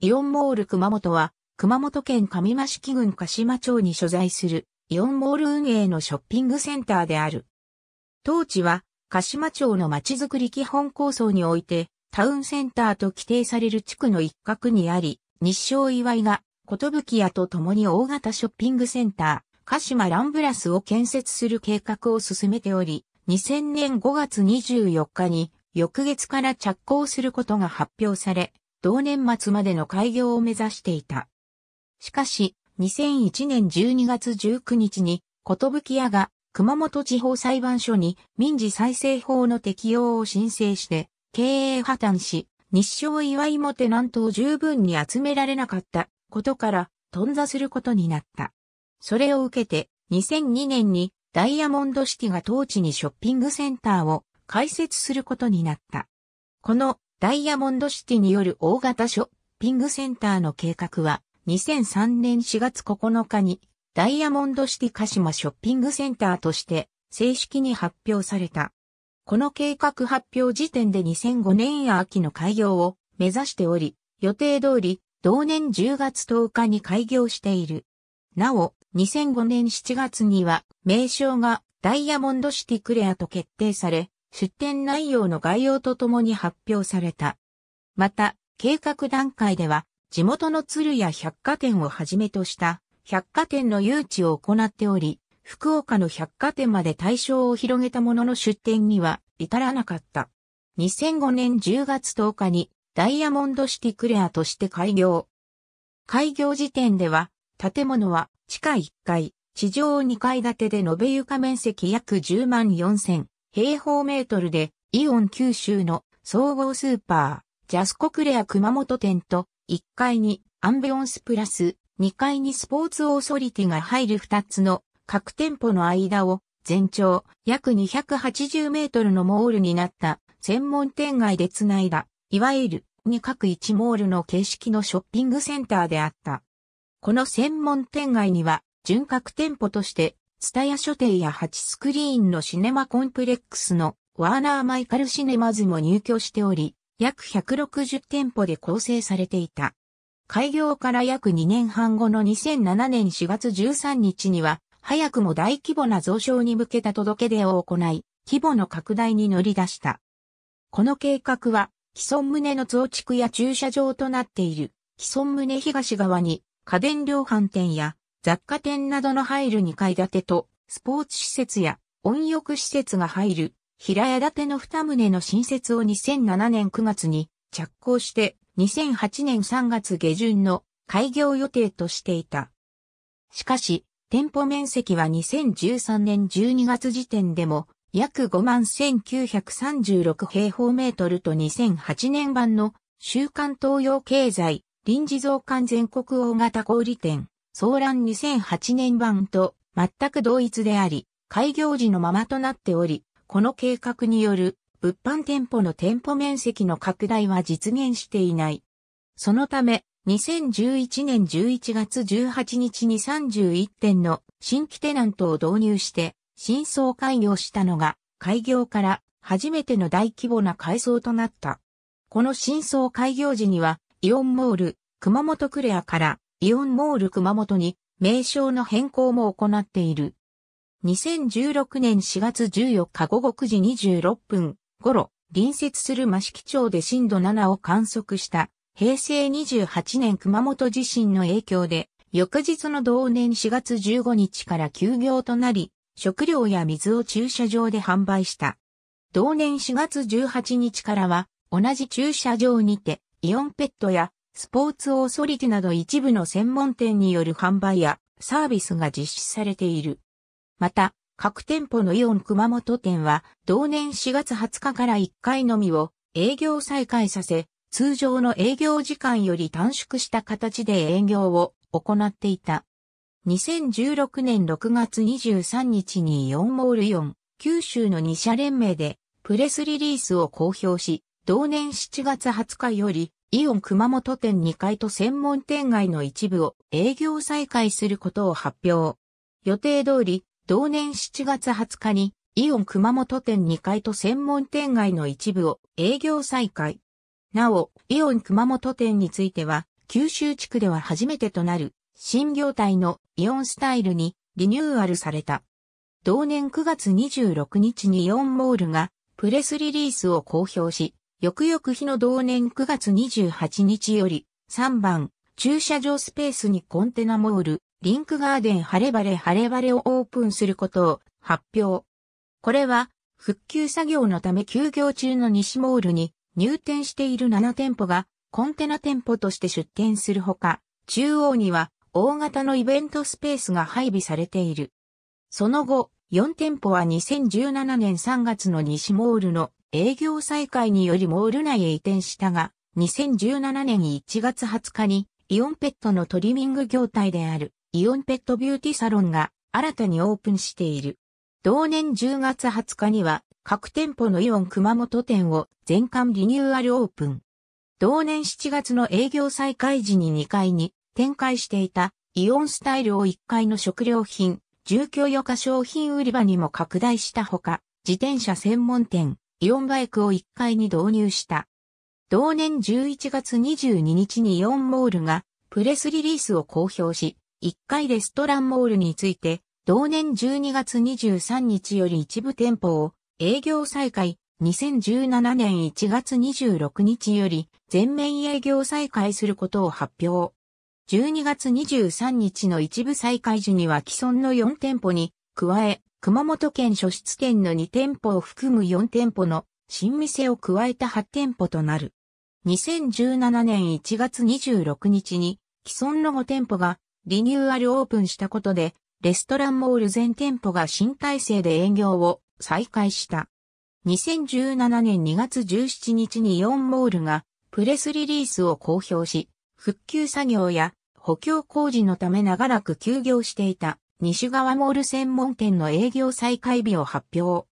イオンモール熊本は、熊本県上増城郡鹿島町に所在する、イオンモール運営のショッピングセンターである。当地は、鹿島町のまちづくり基本構想において、タウンセンターと規定される地区の一角にあり、日照祝いが、ことぶき屋と共に大型ショッピングセンター、鹿島ランブラスを建設する計画を進めており、2000年5月24日に、翌月から着工することが発表され、同年末までの開業を目指していた。しかし、2001年12月19日に、ことぶき屋が熊本地方裁判所に民事再生法の適用を申請して、経営破綻し、日照祝いもテナントを十分に集められなかったことから、頓挫することになった。それを受けて、2002年にダイヤモンドシティが当地にショッピングセンターを開設することになった。このダイヤモンドシティによる大型ショッピングセンターの計画は、2003年4月9日に、ダイヤモンドシティ鹿島ショッピングセンターとして、正式に発表された。この計画発表時点で2005年秋の開業を目指しており、予定通り、同年10月10日に開業している。なお、2005年7月には、名称がダイヤモンドシティクレアと決定され、出展内容の概要とともに発表された。また、計画段階では、地元の鶴や百貨店をはじめとした百貨店の誘致を行っており、福岡の百貨店まで対象を広げたものの出展には至らなかった。2005年10月10日にダイヤモンドシティクレアとして開業。開業時点では、建物は地下1階、地上2階建てで延べ床面積約10万4000平方メートルで、イオン九州の総合スーパー、ジャスコクレア熊本店と、1階にアンビオンスプラス、2階にスポーツオーソリティが入る2つの各店舗の間を全長約280メートルのモールになった専門店街でつないだ、いわゆる2各1モールの形式のショッピングセンターであった。この専門店街には、純格店舗としてツタヤ書店や8スクリーンのシネマコンプレックスのワーナーマイカルシネマズも入居しており、約160店舗で構成されていた。開業から約2年半後の2007年4月13日には、早くも大規模な増床に向けた届け出を行い、規模の拡大に乗り出した。この計画は、既存棟の増築や駐車場となっている、既存棟東側に家電量販店や雑貨店などの入る2階建てと、スポーツ施設や温浴施設が入る、平屋建ての2棟の新設を2007年9月に着工して、2008年3月下旬の開業予定としていた。しかし、店舗面積は2013年12月時点でも約51,936平方メートルと2008年版の週刊東洋経済臨時増刊全国大型小売店騒乱2008年版と全く同一であり、開業時のままとなっており、この計画による物販店舗の店舗面積の拡大は実現していない。そのため、2011年11月18日に31店の新規テナントを導入して、新装開業したのが、開業から初めての大規模な改装となった。この新装開業時には、イオンモール、熊本クレアからイオンモール熊本に名称の変更も行っている。2016年4月14日午後9時26分頃、隣接する益城町で震度7を観測した平成28年熊本地震の影響で、翌日の同年4月15日から休業となり、食料や水を駐車場で販売した。同年4月18日からは、同じ駐車場にて、イオンペットやスポーツオーソリティなど一部の専門店による販売やサービスが実施されている。また、各店舗のイオン熊本店は、同年4月20日から1回のみを営業再開させ、通常の営業時間より短縮した形で営業を行っていた。2016年6月23日にイオンモールイオン、九州の2社連盟でプレスリリースを公表し、同年7月20日よりイオン熊本店2階と専門店街の一部を営業再開することを発表。予定通り、同年7月20日に、イオン熊本店2階と専門店街の一部を営業再開。なお、イオン熊本店については、九州地区では初めてとなる、新業態のイオンスタイルにリニューアルされた。同年9月26日にイオンモールがプレスリリースを公表し、翌々日の同年9月28日より、3番、駐車場スペースにコンテナモール、リンクガーデン晴れ晴れ晴れ晴れをオープンすることを発表。これは、復旧作業のため休業中の西モールに入店している7店舗がコンテナ店舗として出店するほか、中央には大型のイベントスペースが配備されている。その後、4店舗は2017年3月の西モールの営業再開によりモール内へ移転したが、2017年1月20日にイオンペットのトリミング業態であるイオンペットビューティサロンが新たにオープンしている。同年10月20日には各店舗のイオン熊本店を全館リニューアルオープン。同年7月の営業再開時に2階に展開していたイオンスタイルを1階の食料品、住居余価商品売り場にも拡大したほか、自転車専門店、イオンバイクを1階に導入した。同年11月22日にイオンモールがプレスリリースを公表し、1階レストランモールについて、同年12月23日より一部店舗を営業再開、2017年1月26日より全面営業再開することを発表。12月23日の一部再開時には既存の4店舗に加え、熊本県初出店の2店舗を含む4店舗の新店を加えた8店舗となる。2017年1月26日に既存の5店舗がリニューアルオープンしたことで、レストランモール全店舗が新体制で営業を再開した。2017年2月17日にイオンモールがプレスリリースを公表し、復旧作業や補強工事のため長らく休業していた西側モール専門店の営業再開日を発表。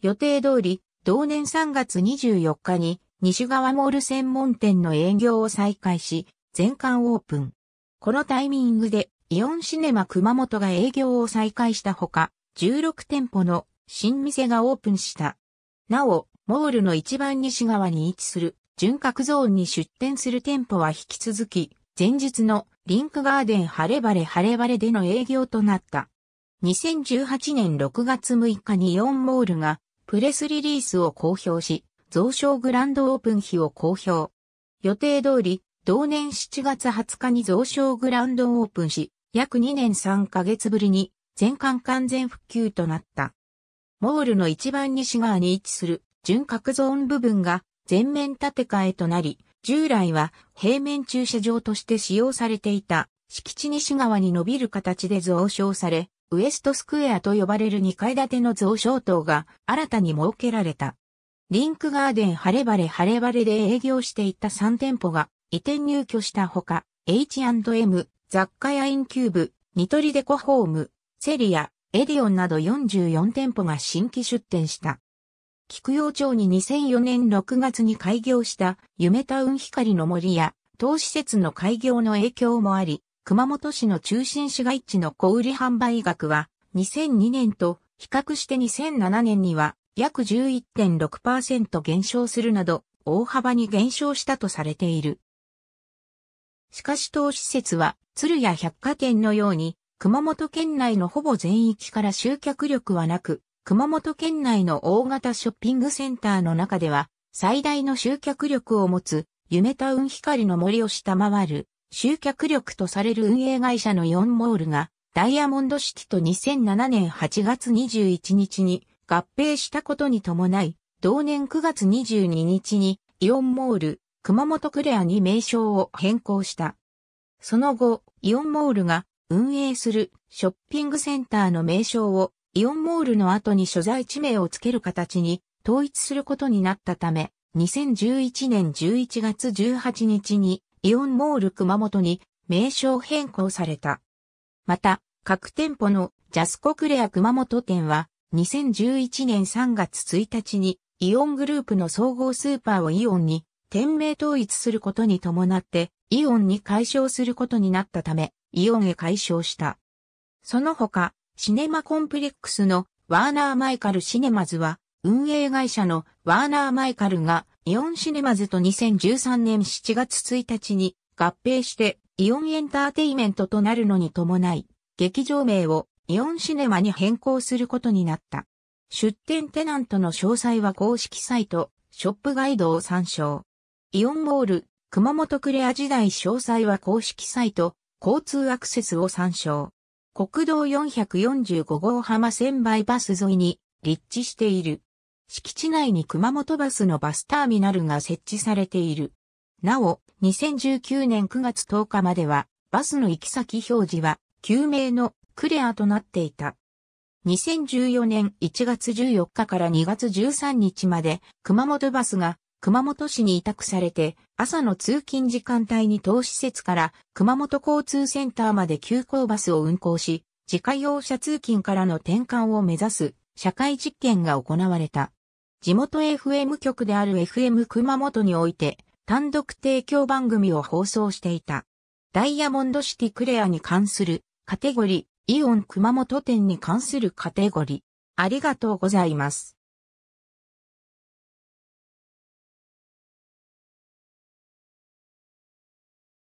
予定通り、同年3月24日に西側モール専門店の営業を再開し、全館オープン。このタイミングでイオンシネマ熊本が営業を再開したほか、16店舗の新店がオープンした。なお、モールの一番西側に位置する、純格ゾーンに出店する店舗は引き続き、前日のリンクガーデン晴れ晴れ晴れ晴れでの営業となった。2018年6月6日にイオンモールがプレスリリースを公表し、増床グランドオープン日を公表。予定通り、同年7月20日に増床グランドオープンし、約2年3ヶ月ぶりに全館完全復旧となった。モールの一番西側に位置する純角ゾーン部分が全面建て替えとなり、従来は平面駐車場として使用されていた敷地西側に伸びる形で増床され、ウエストスクエアと呼ばれる2階建ての増床棟が新たに設けられた。リンクガーデン晴れ晴れ晴れ晴れで営業していた3店舗が移転入居したほか、H&M、雑貨屋インキューブ、ニトリデコホーム、セリア、エディオンなど44店舗が新規出店した。菊陽町に2004年6月に開業した夢タウン光の森や当施設の開業の影響もあり、熊本市の中心市街地の小売販売額は2002年と比較して2007年には約11.6%減少するなど大幅に減少したとされている。しかし当施設は鶴屋百貨店のように熊本県内のほぼ全域から集客力はなく熊本県内の大型ショッピングセンターの中では、最大の集客力を持つ、夢タウン光の森を下回る、集客力とされる運営会社のイオンモールが、ダイヤモンドシティと2007年8月21日に合併したことに伴い、同年9月22日にイオンモール、熊本クレアに名称を変更した。その後、イオンモールが運営するショッピングセンターの名称をイオンモールの後に所在地名を付ける形に統一することになったため、2011年11月18日にイオンモール熊本に名称変更された。また、各店舗のジャスコクレア熊本店は2011年3月1日にイオングループの総合スーパーをイオンに店名統一することに伴ってイオンに解消することになったためイオンへ解消した。その他、シネマコンプレックスのワーナー・マイカル・シネマズは、運営会社のワーナー・マイカルがイオンシネマズと2013年7月1日に合併してイオンエンターテイメントとなるのに伴い、劇場名をイオンシネマに変更することになった。出店テナントの詳細は公式サイト、ショップガイドを参照。イオンモール、熊本クレア時代詳細は公式サイト、交通アクセスを参照。国道445号浜千倍バス沿いに立地している。敷地内に熊本バスのバスターミナルが設置されている。なお、2019年9月10日までは、バスの行き先表示は、救命のクレアとなっていた。2014年1月14日から2月13日まで、熊本バスが熊本市に委託されて、朝の通勤時間帯に当施設から熊本交通センターまで急行バスを運行し、自家用車通勤からの転換を目指す社会実験が行われた。地元 FM 局である FM 熊本において単独提供番組を放送していた。ダイヤモンドシティクレアに関するカテゴリー、イオン熊本店に関するカテゴリー。ありがとうございます。